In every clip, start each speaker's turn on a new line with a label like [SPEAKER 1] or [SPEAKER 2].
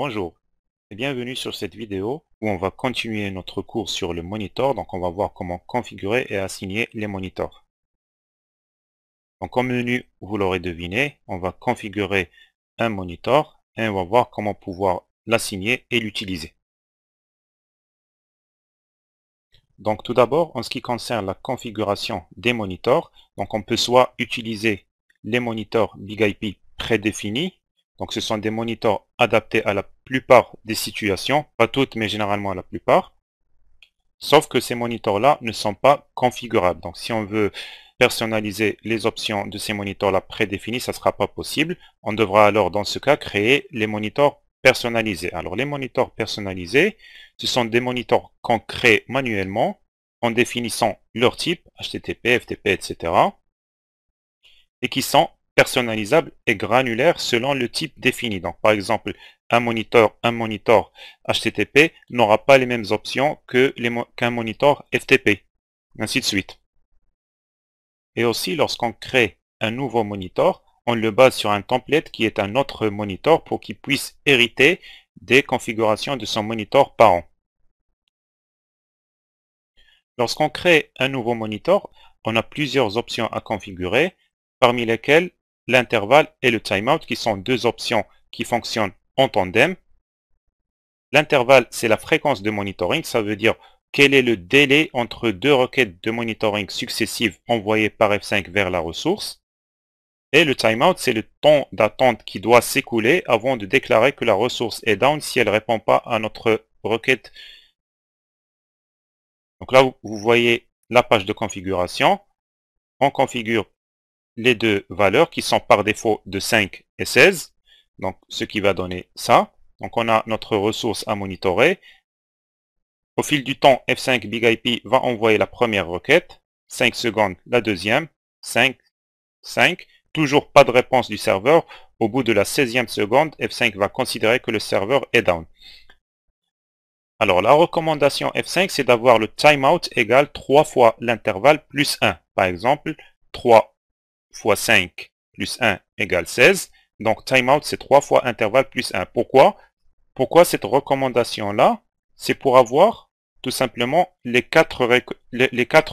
[SPEAKER 1] Bonjour et bienvenue sur cette vidéo où on va continuer notre cours sur le monitor. Donc on va voir comment configurer et assigner les moniteurs. Donc en menu, vous l'aurez deviné, on va configurer un monitor et on va voir comment pouvoir l'assigner et l'utiliser. Donc tout d'abord, en ce qui concerne la configuration des moniteurs, donc on peut soit utiliser les moniteurs BIG IP prédéfinis donc ce sont des moniteurs adaptés à la plupart des situations, pas toutes mais généralement à la plupart. Sauf que ces moniteurs-là ne sont pas configurables. Donc si on veut personnaliser les options de ces moniteurs-là prédéfinis, ça ne sera pas possible. On devra alors dans ce cas créer les moniteurs personnalisés. Alors les moniteurs personnalisés, ce sont des moniteurs qu'on crée manuellement en définissant leur type, HTTP, FTP, etc. et qui sont personnalisable et granulaire selon le type défini. Donc, par exemple, un moniteur, un HTTP n'aura pas les mêmes options qu'un monitor FTP, ainsi de suite. Et aussi, lorsqu'on crée un nouveau monitor, on le base sur un template qui est un autre monitor pour qu'il puisse hériter des configurations de son monitor parent. Lorsqu'on crée un nouveau monitor, on a plusieurs options à configurer, parmi lesquelles l'intervalle et le timeout qui sont deux options qui fonctionnent en tandem. L'intervalle, c'est la fréquence de monitoring, ça veut dire quel est le délai entre deux requêtes de monitoring successives envoyées par F5 vers la ressource. Et le timeout, c'est le temps d'attente qui doit s'écouler avant de déclarer que la ressource est down si elle ne répond pas à notre requête. Donc là, vous voyez la page de configuration. On configure les deux valeurs qui sont par défaut de 5 et 16. Donc, ce qui va donner ça. Donc, on a notre ressource à monitorer. Au fil du temps, F5 BigIP va envoyer la première requête. 5 secondes, la deuxième. 5, 5. Toujours pas de réponse du serveur. Au bout de la 16e seconde, F5 va considérer que le serveur est down. Alors, la recommandation F5, c'est d'avoir le timeout égal 3 fois l'intervalle plus 1. Par exemple, 3 fois 5 plus 1 égale 16. Donc timeout, c'est 3 fois intervalle plus 1. Pourquoi Pourquoi cette recommandation-là C'est pour avoir tout simplement les 4,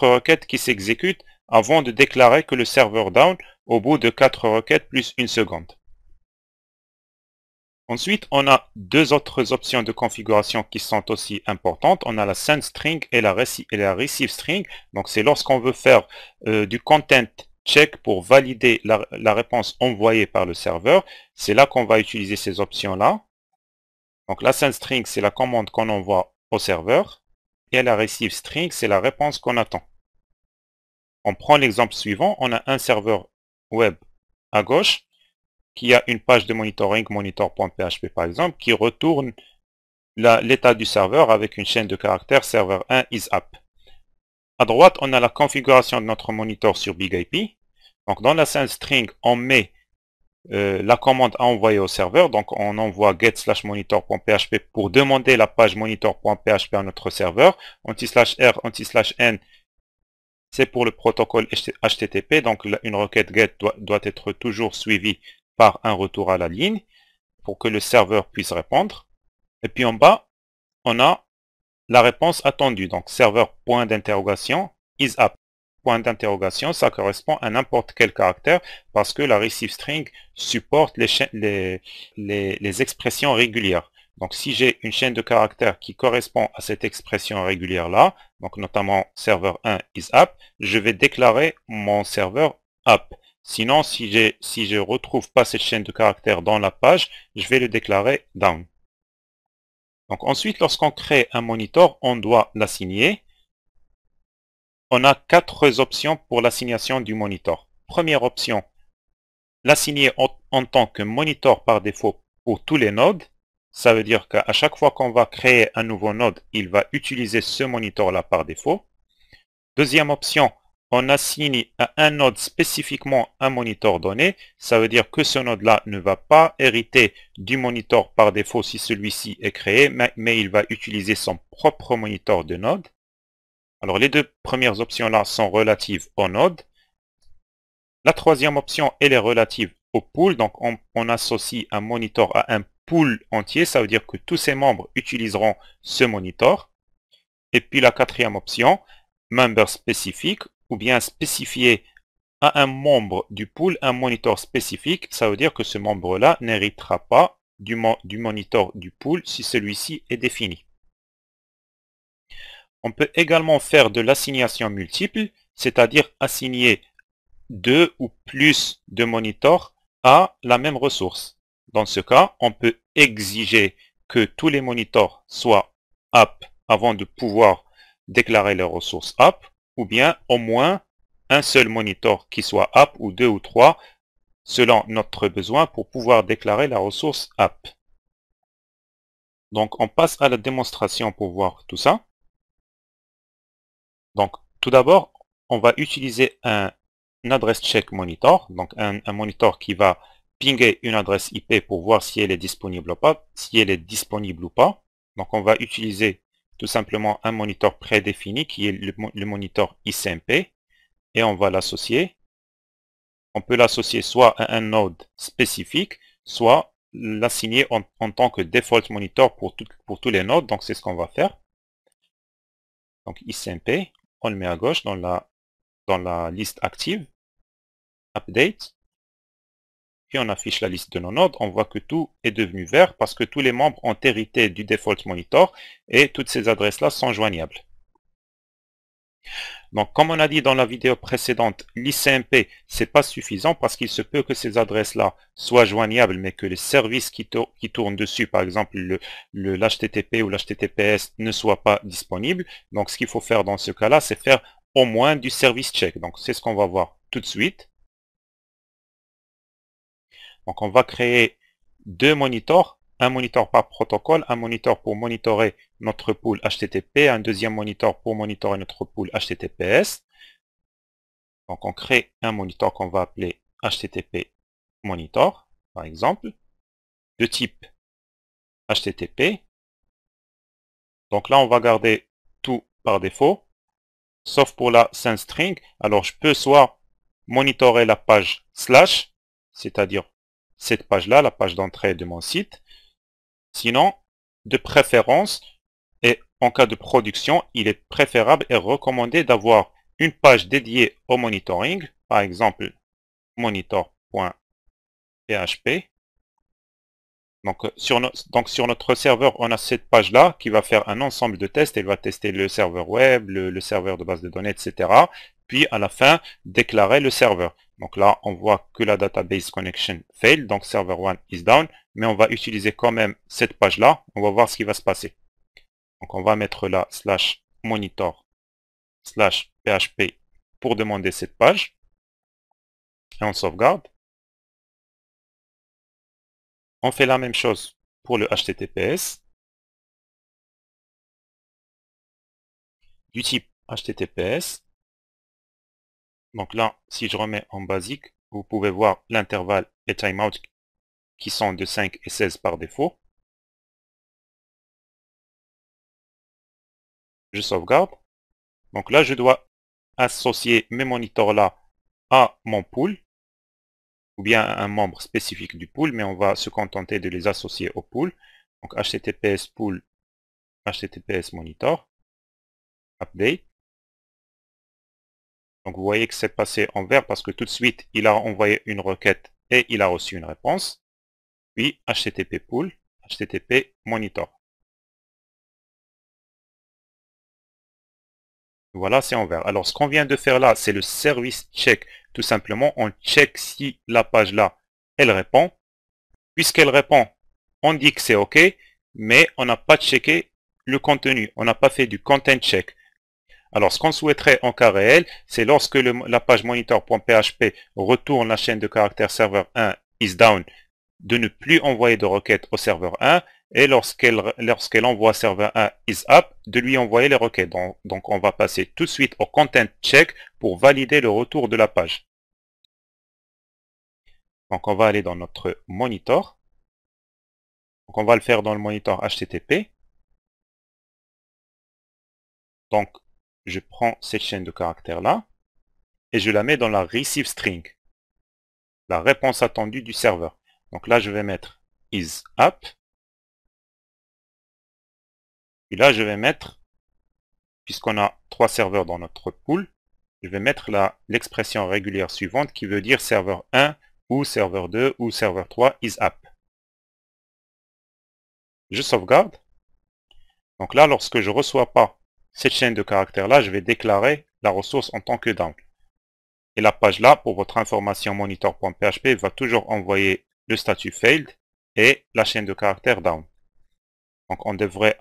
[SPEAKER 1] requêtes qui s'exécutent avant de déclarer que le serveur down au bout de 4 requêtes plus 1 seconde. Ensuite, on a deux autres options de configuration qui sont aussi importantes. On a la send string et la, receive string. Donc, c'est lorsqu'on veut faire euh, du content check pour valider la, réponse envoyée par le serveur. C'est là qu'on va utiliser ces options-là. Donc la send string, c'est la commande qu'on envoie au serveur. Et la receive string, c'est la réponse qu'on attend. On prend l'exemple suivant. On a un serveur web à gauche qui a une page de monitoring, monitor.php par exemple, qui retourne l'état du serveur avec une chaîne de caractères serveur 1 is up. À droite, on a la configuration de notre moniteur sur BigIP. Donc dans la scène string, on met euh, la commande à envoyer au serveur. Donc on envoie get slash monitor.php pour demander la page monitor.php à notre serveur. Anti slash r, anti slash n, c'est pour le protocole HTTP. Donc une requête get doit, doit être toujours suivie par un retour à la ligne pour que le serveur puisse répondre. Et puis en bas, on a la réponse attendue, donc serveur point d'interrogation, is Point d'interrogation, ça correspond à n'importe quel caractère parce que la receive string supporte les, expressions régulières. Donc si j'ai une chaîne de caractères qui correspond à cette expression régulière-là, donc notamment serveur 1 is je vais déclarer mon serveur up. Sinon, si, je ne retrouve pas cette chaîne de caractères dans la page, je vais le déclarer down. Donc ensuite, lorsqu'on crée un monitor, on doit l'assigner. On a quatre options pour l'assignation du monitor. Première option, l'assigner en, tant que monitor par défaut pour tous les nodes. Ça veut dire qu'à chaque fois qu'on va créer un nouveau node, il va utiliser ce monitor-là par défaut. Deuxième option, on assigne à un node spécifiquement un moniteur donné, ça veut dire que ce node-là ne va pas hériter du monitor par défaut si celui-ci est créé, mais, il va utiliser son propre moniteur de node. Alors les deux premières options-là sont relatives au node. La troisième option, elle est relative au pool, donc on, on associe un moniteur à un pool entier, ça veut dire que tous ses membres utiliseront ce moniteur. Et puis la quatrième option, member spécifique, ou bien spécifier à un membre du pool un monitor spécifique, ça veut dire que ce membre-là n'héritera pas du, moniteur du monitor du pool si celui-ci est défini. On peut également faire de l'assignation multiple, c'est-à-dire assigner deux ou plus de moniteurs à la même ressource. Dans ce cas, on peut exiger que tous les moniteurs soient app avant de pouvoir déclarer leurs ressources app ou bien au moins un seul monitor qui soit app ou deux ou trois selon notre besoin pour pouvoir déclarer la ressource app. Donc on passe à la démonstration pour voir tout ça. Donc tout d'abord, on va utiliser un, adresse check monitor, donc un, un monitor qui va pinger une adresse IP pour voir si elle est disponible ou pas, si elle est disponible ou pas. Donc on va utiliser tout simplement un moniteur prédéfini qui est le, moniteur ICMP et on va l'associer. On peut l'associer soit à un node spécifique, soit l'assigner en, tant que default monitor pour, pour tous les nodes. Donc c'est ce qu'on va faire. Donc ICMP, on le met à gauche dans la, dans la liste active. Update. Puis on affiche la liste de nos nodes, on voit que tout est devenu vert parce que tous les membres ont hérité du default monitor et toutes ces adresses-là sont joignables. Donc, comme on a dit dans la vidéo précédente, l'ICMP, ce n'est pas suffisant parce qu'il se peut que ces adresses-là soient joignables, mais que les services qui, tournent dessus, par exemple l'HTTP ou l'HTTPS, ne soient pas disponibles. Donc, ce qu'il faut faire dans ce cas-là, c'est faire au moins du service check. Donc, c'est ce qu'on va voir tout de suite. Donc on va créer deux moniteurs, un moniteur par protocole, un moniteur pour monitorer notre pool HTTP, un deuxième moniteur pour monitorer notre pool HTTPS. Donc on crée un moniteur qu'on va appeler HTTP monitor, par exemple, de type HTTP. Donc là, on va garder tout par défaut, sauf pour la string. Alors je peux soit monitorer la page slash, c'est-à-dire cette page-là, la page d'entrée de mon site. Sinon, de préférence, et en cas de production, il est préférable et recommandé d'avoir une page dédiée au monitoring, par exemple monitor.php. Euh, donc sur, notre serveur, on a cette page-là qui va faire un ensemble de tests. Elle va tester le serveur web, le serveur de base de données, etc. Puis à la fin, déclarer le serveur. Donc là, on voit que la database connection fail, donc server 1 is down, mais on va utiliser quand même cette page-là, on va voir ce qui va se passer. Donc on va mettre là slash monitor slash php pour demander cette page. Et on
[SPEAKER 2] sauvegarde. On fait la même chose pour le HTTPS. Du type
[SPEAKER 1] HTTPS, donc là, si je remets en basique, vous pouvez voir l'intervalle et timeout qui sont de 5 et 16 par défaut. Je sauvegarde. Donc là, je dois associer mes moniteurs là à mon pool ou bien à un membre spécifique du pool, mais on va se contenter de les associer au pool. Donc https pool https monitor update donc vous voyez que c'est passé en vert parce que tout de suite, il a envoyé une requête et il a reçu une réponse. Puis HTTP pool, HTTP monitor. Voilà, c'est en vert. Alors, ce qu'on vient de faire là, c'est le service check. Tout simplement, on check si la page là, elle répond. Puisqu'elle répond, on dit que c'est OK, mais on n'a pas checké le contenu. On n'a pas fait du content check. Alors, ce qu'on souhaiterait en cas réel, c'est lorsque la page monitor.php retourne la chaîne de caractère serveur 1 is down, de ne plus envoyer de requête au serveur 1 et lorsqu'elle envoie serveur 1 is up, de lui envoyer les requêtes. Donc, donc, on va passer tout de suite au content check pour valider le retour de la page. Donc on va aller dans notre monitor. Donc on va le faire dans le monitor HTTP. Donc je prends cette chaîne de caractères-là et je la mets dans la receive string, la réponse attendue du serveur. Donc là, je vais mettre is up. Et là, je vais mettre, puisqu'on a trois serveurs dans notre pool, je vais mettre l'expression régulière suivante qui veut dire serveur 1 ou serveur 2 ou serveur 3 is app. Je sauvegarde. Donc là, lorsque je ne reçois pas cette chaîne de caractères-là, je vais déclarer la ressource en tant que down. Et la page-là, pour votre information, monitor.php va toujours envoyer le statut failed et la chaîne de caractères down. Donc on devrait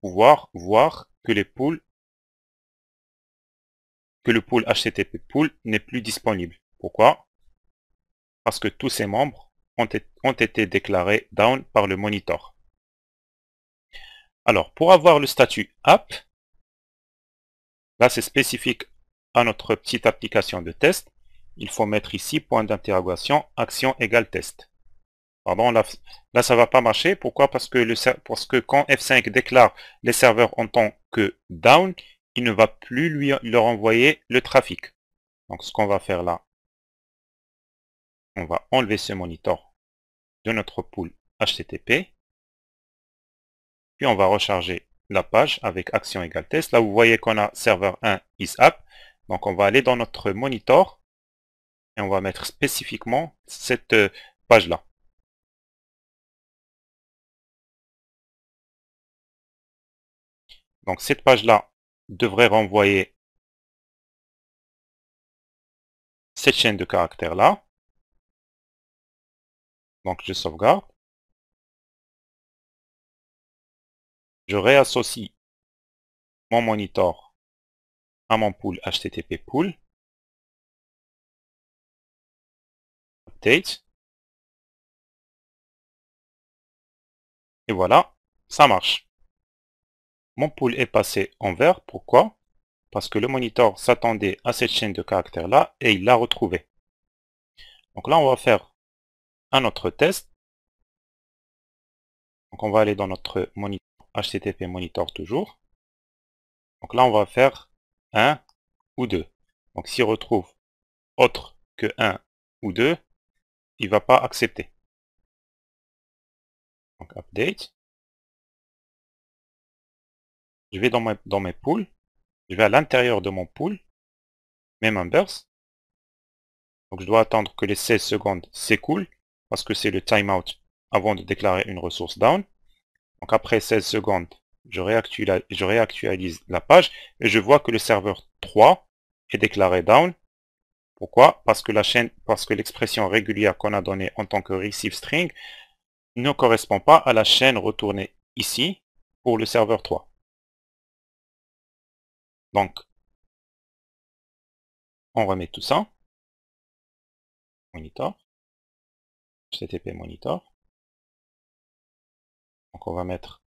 [SPEAKER 1] pouvoir voir que le pool HTTP pool n'est plus disponible. Pourquoi Parce que tous ses membres ont, ont été déclarés down par le monitor. Alors, pour avoir le statut app, Là, c'est spécifique à notre petite application de test. Il faut mettre ici point d'interrogation, action égale test. Pardon, là, ça va pas marcher. Pourquoi parce que, le, parce que quand F5 déclare les serveurs en tant que down, il ne va plus lui, leur envoyer le trafic. Donc ce qu'on va faire là, on va enlever ce monitor de notre pool HTTP. Puis on va recharger la page avec action égale test. Là, vous voyez qu'on a serveur 1 is app Donc, on va aller dans notre monitor et on va mettre spécifiquement cette euh, page-là.
[SPEAKER 2] Donc, cette page-là devrait renvoyer cette chaîne de caractères-là. Donc, je sauvegarde. Je réassocie mon monitor à mon pool HTTP pool. Update.
[SPEAKER 1] Et voilà, ça marche. Mon pool est passé en vert. Pourquoi Parce que le monitor s'attendait à cette chaîne de caractères-là et il l'a retrouvé.
[SPEAKER 2] Donc là, on va faire un autre test.
[SPEAKER 1] Donc on va aller dans notre monitor. HTTP monitor toujours. Donc là, on va faire 1 ou 2. Donc s'il retrouve autre que 1
[SPEAKER 2] ou 2, il ne va pas accepter. Donc update. Je vais dans, dans mes pools. Je
[SPEAKER 1] vais à l'intérieur de mon pool, mes members. Donc je dois attendre que les 16 secondes s'écoulent parce que c'est le timeout avant de déclarer une ressource down. Donc après 16 secondes, je, réactualise, la page et je vois que le serveur 3 est déclaré down. Pourquoi Parce que la chaîne, parce que l'expression régulière qu'on a donnée en tant que receive string ne correspond pas à la chaîne retournée ici pour le serveur 3.
[SPEAKER 2] Donc, on remet tout ça. Monitor. HTTP monitor.
[SPEAKER 1] Donc on va mettre...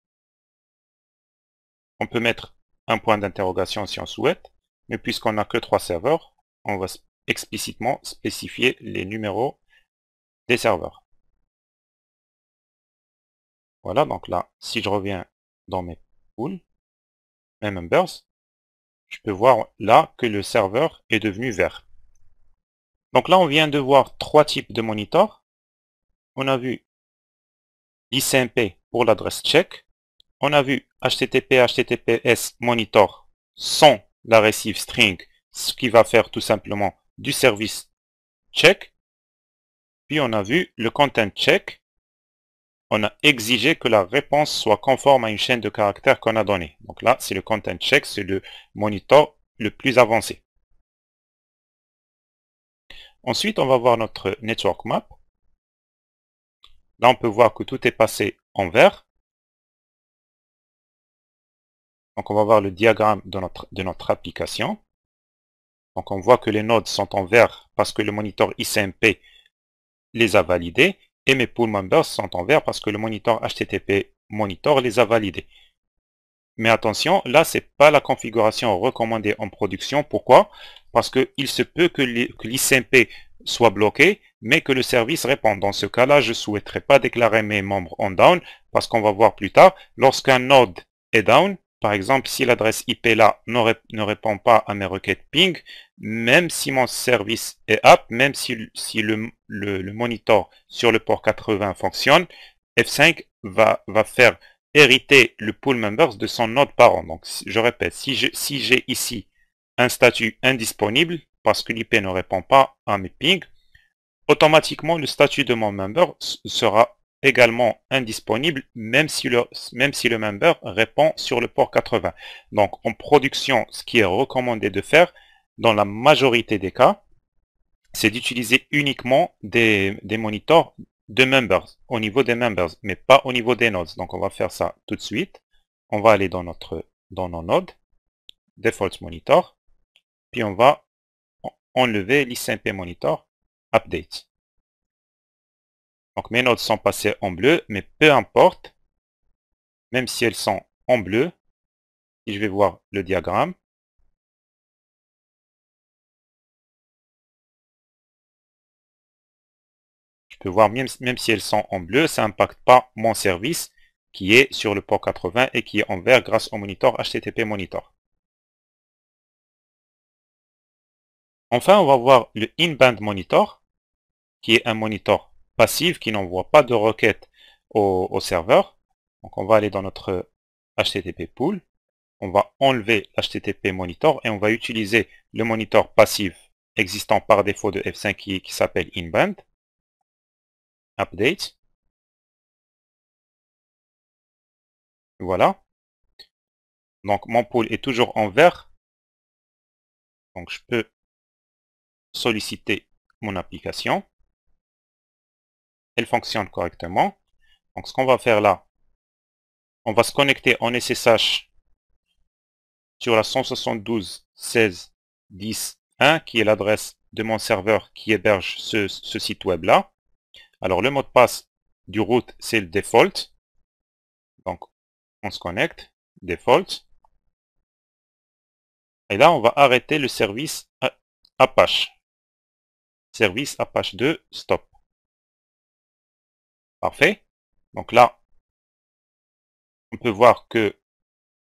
[SPEAKER 1] On peut mettre un point d'interrogation si on souhaite, mais puisqu'on n'a que trois serveurs, on va explicitement spécifier les numéros des serveurs. Voilà, donc là, si je reviens dans mes pools, mes members, je peux voir là que le serveur est devenu vert. Donc là, on vient de voir trois types de moniteurs. On a vu ICMP pour l'adresse check. On a vu HTTP, HTTPS monitor sans la receive string, ce qui va faire tout simplement du service check. Puis on a vu le content check. On a exigé que la réponse soit conforme à une chaîne de caractères qu'on a donnée. Donc là, c'est le content check, c'est le monitor le plus avancé. Ensuite, on va voir notre network map. Là, on peut voir que tout est passé en vert. Donc, on va voir le diagramme de notre, de notre application. Donc, on voit que les nodes sont en vert parce que le moniteur ICMP les a validés et mes pool members sont en vert parce que le moniteur HTTP monitor les a validés. Mais attention, là, c'est pas la configuration recommandée en production. Pourquoi Parce qu'il se peut que l'ICMP soit bloqué, mais que le service répond. Dans ce cas-là, je ne souhaiterais pas déclarer mes membres en down, parce qu'on va voir plus tard, lorsqu'un node est down, par exemple, si l'adresse IP là ne répond pas à mes requêtes ping, même si mon service est up, même si, le, le, monitor sur le port 80 fonctionne, F5 va, faire hériter le pool members de son node parent. Donc, je répète, si j'ai ici un statut indisponible, parce que l'IP ne répond pas à mes pings, automatiquement le statut de mon member sera également indisponible même si le, même si le member répond sur le port 80. Donc en production, ce qui est recommandé de faire dans la majorité des cas, c'est d'utiliser uniquement des, des monitors de members, au niveau des members, mais pas au niveau des nodes. Donc on va faire ça tout de suite. On va aller dans notre dans nos nodes, default monitor, puis on va enlever l'ICMP monitor update. Donc mes notes sont passées en bleu, mais peu importe, même si elles sont en bleu, si je vais voir le diagramme, je peux voir même, même si elles sont en bleu, ça n'impacte pas mon service qui est sur le port 80 et qui est en vert grâce au monitor HTTP monitor. Enfin, on va voir le inbound monitor, qui est un monitor passif qui n'envoie pas de requête au, serveur. Donc on va aller dans notre HTTP pool, on va enlever l'HTTP monitor et on va utiliser le monitor passif existant par défaut de F5 qui, qui s'appelle inbound, update.
[SPEAKER 2] Voilà. Donc mon pool est toujours en vert. Donc je peux solliciter mon application.
[SPEAKER 1] Elle fonctionne correctement. Donc ce qu'on va faire là, on va se connecter en SSH sur la 172 16 10 1 qui est l'adresse de mon serveur qui héberge ce, site web là. Alors le mot de passe du route c'est le default.
[SPEAKER 2] Donc on se connecte, default. Et là on va arrêter le service Apache service Apache 2 stop. Parfait. Donc là,
[SPEAKER 1] on peut voir que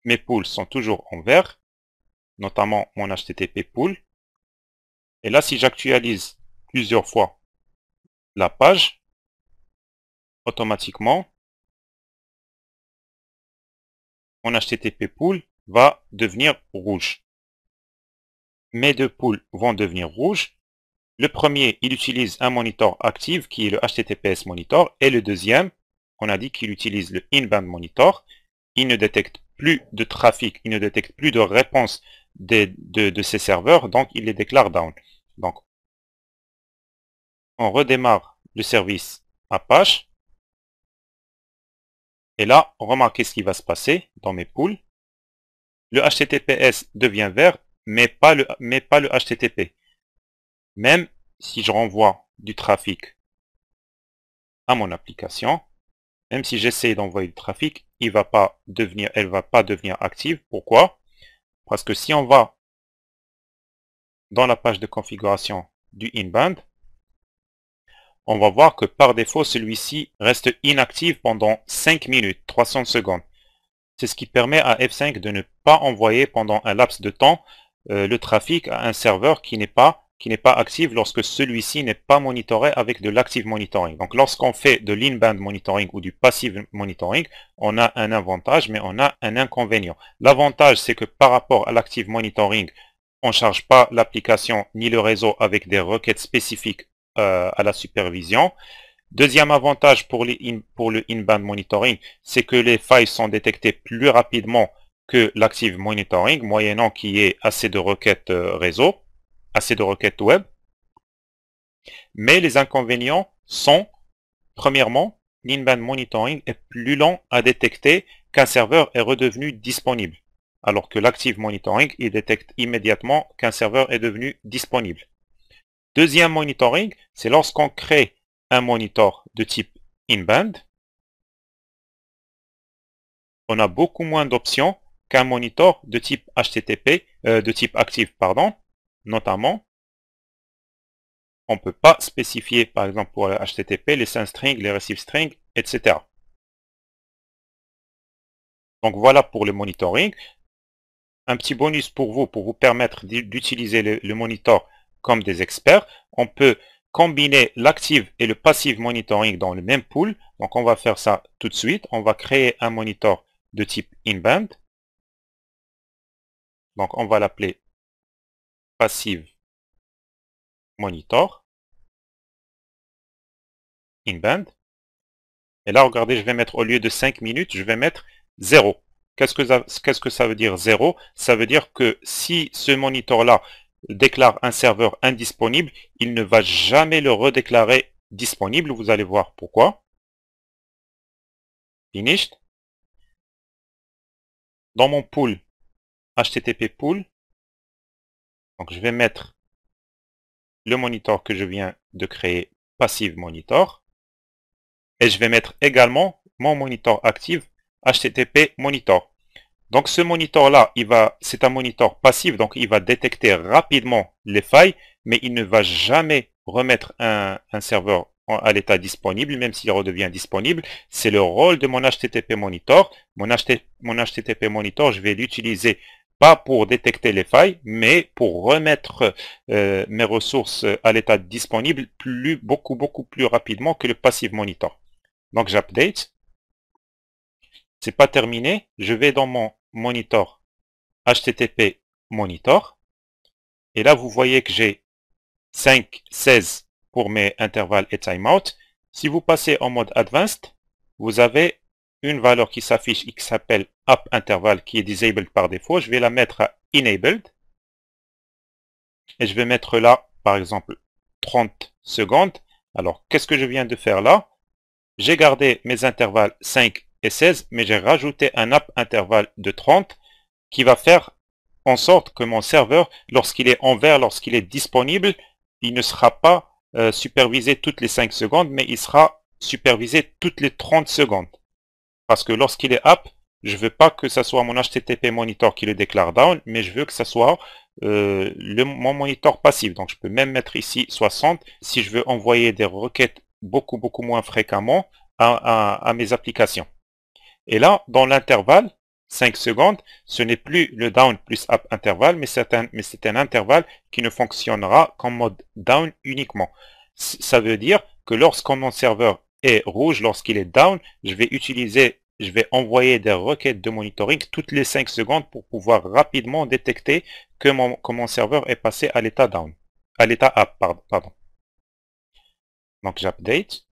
[SPEAKER 1] mes poules sont toujours en vert, notamment mon HTTP pool. Et là, si j'actualise plusieurs fois
[SPEAKER 2] la page, automatiquement, mon HTTP pool va devenir rouge.
[SPEAKER 1] Mes deux poules vont devenir rouges le premier, il utilise un monitor active qui est le HTTPS monitor et le deuxième, on a dit qu'il utilise le inbound monitor. Il ne détecte plus de trafic, il ne détecte plus de réponse des, de, de, serveurs, donc il les déclare down. Donc, on redémarre le service Apache. Et là, remarquez ce qui va se passer dans mes poules. Le HTTPS devient vert, mais pas le, mais pas le HTTP. Même si je renvoie du trafic à mon application, même si j'essaie d'envoyer du trafic, il va pas devenir, elle ne va pas devenir active. Pourquoi Parce que si on va dans la page de configuration du inbound, on va voir que par défaut, celui-ci reste inactif pendant 5 minutes, 300 secondes. C'est ce qui permet à F5 de ne pas envoyer pendant un laps de temps euh, le trafic à un serveur qui n'est pas qui n'est pas active lorsque celui-ci n'est pas monitoré avec de l'active monitoring. Donc lorsqu'on fait de l'inbound monitoring ou du passive monitoring, on a un avantage mais on a un inconvénient. L'avantage c'est que par rapport à l'active monitoring, on ne charge pas l'application ni le réseau avec des requêtes spécifiques euh, à la supervision. Deuxième avantage pour, les le inbound monitoring, c'est que les failles sont détectées plus rapidement que l'active monitoring, moyennant qu'il y ait assez de requêtes euh, réseau assez de requêtes web. Mais les inconvénients sont, premièrement, l'inband monitoring est plus lent à détecter qu'un serveur est redevenu disponible, alors que l'active monitoring, il détecte immédiatement qu'un serveur est devenu disponible. Deuxième monitoring, c'est lorsqu'on crée un monitor de type inband, on a beaucoup moins d'options qu'un monitor de type HTTP, euh, de type active, pardon, Notamment, on ne peut pas spécifier, par exemple pour HTTP, les send strings, les receive strings, etc. Donc voilà pour le monitoring. Un petit bonus pour vous, pour vous permettre d'utiliser le, monitor comme des experts. On peut combiner l'active et le passive monitoring dans le même pool. Donc on va faire ça tout de suite. On va créer un monitor de type inbound. Donc on va l'appeler
[SPEAKER 2] passive monitor
[SPEAKER 1] inbound. Et là, regardez, je vais mettre au lieu de 5 minutes, je vais mettre 0. Qu'est-ce que, ça, que ça veut dire 0 Ça veut dire que si ce monitor-là déclare un serveur indisponible, il ne va jamais le redéclarer disponible. Vous allez voir pourquoi. Finished.
[SPEAKER 2] Dans mon pool, HTTP pool,
[SPEAKER 1] donc je vais mettre le monitor que je viens de créer, passive monitor, et je vais mettre également mon monitor active, HTTP monitor. Donc ce monitor-là, c'est un monitor passif, donc il va détecter rapidement les failles, mais il ne va jamais remettre un, serveur à l'état disponible, même s'il redevient disponible. C'est le rôle de mon HTTP monitor. mon HTTP monitor, je vais l'utiliser pas pour détecter les failles, mais pour remettre euh, mes ressources à l'état disponible plus, beaucoup, beaucoup plus rapidement que le passive monitor. Donc j'update. C'est pas terminé. Je vais dans mon monitor HTTP monitor. Et là, vous voyez que j'ai 5, 16 pour mes intervalles et timeout. Si vous passez en mode advanced, vous avez une valeur qui s'affiche qui s'appelle app interval qui est disabled par défaut. Je vais la mettre à enabled. Et je vais mettre là, par exemple, 30 secondes. Alors, qu'est-ce que je viens de faire là J'ai gardé mes intervalles 5 et 16, mais j'ai rajouté un app intervalle de 30 qui va faire en sorte que mon serveur, lorsqu'il est en vert, lorsqu'il est disponible, il ne sera pas euh, supervisé toutes les 5 secondes, mais il sera supervisé toutes les 30 secondes. Parce que lorsqu'il est up, je veux pas que ce soit mon HTTP monitor qui le déclare down, mais je veux que ce soit euh, le, mon monitor passif. Donc je peux même mettre ici 60 si je veux envoyer des requêtes beaucoup beaucoup moins fréquemment à, mes applications. Et là, dans l'intervalle, 5 secondes, ce n'est plus le down plus up intervalle, mais c'est un, intervalle qui ne fonctionnera qu'en mode down uniquement. ça veut dire que lorsque mon serveur est rouge, lorsqu'il est down, je vais utiliser je vais envoyer des requêtes de monitoring toutes les 5 secondes pour pouvoir rapidement détecter que mon, mon serveur est passé à l'état down, à l'état up, pardon.
[SPEAKER 2] Donc j'update.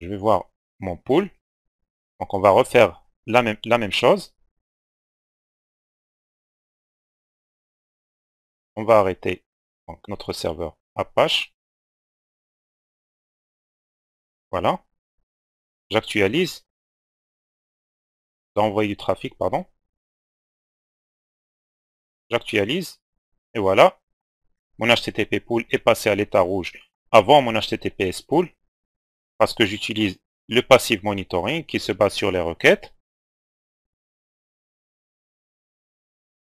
[SPEAKER 2] Je vais voir mon pool. Donc on va refaire la même, la même chose. On va arrêter notre serveur Apache. Voilà j'actualise d'envoyer du trafic, pardon.
[SPEAKER 1] J'actualise. Et voilà. Mon HTTP pool est passé à l'état rouge avant mon HTTPS pool. Parce que j'utilise le passive monitoring qui se base sur les requêtes.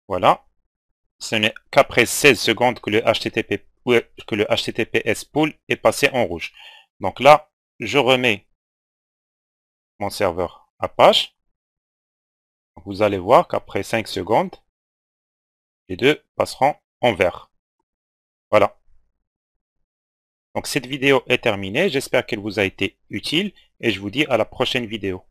[SPEAKER 1] Voilà. Ce n'est qu'après 16 secondes que le, HTTP, que le HTTPS pool est passé en rouge. Donc là, je remets mon serveur Apache. Vous allez voir qu'après 5 secondes, les deux passeront en vert. Voilà. Donc cette vidéo est terminée, j'espère qu'elle vous a été utile et je vous dis à la prochaine vidéo.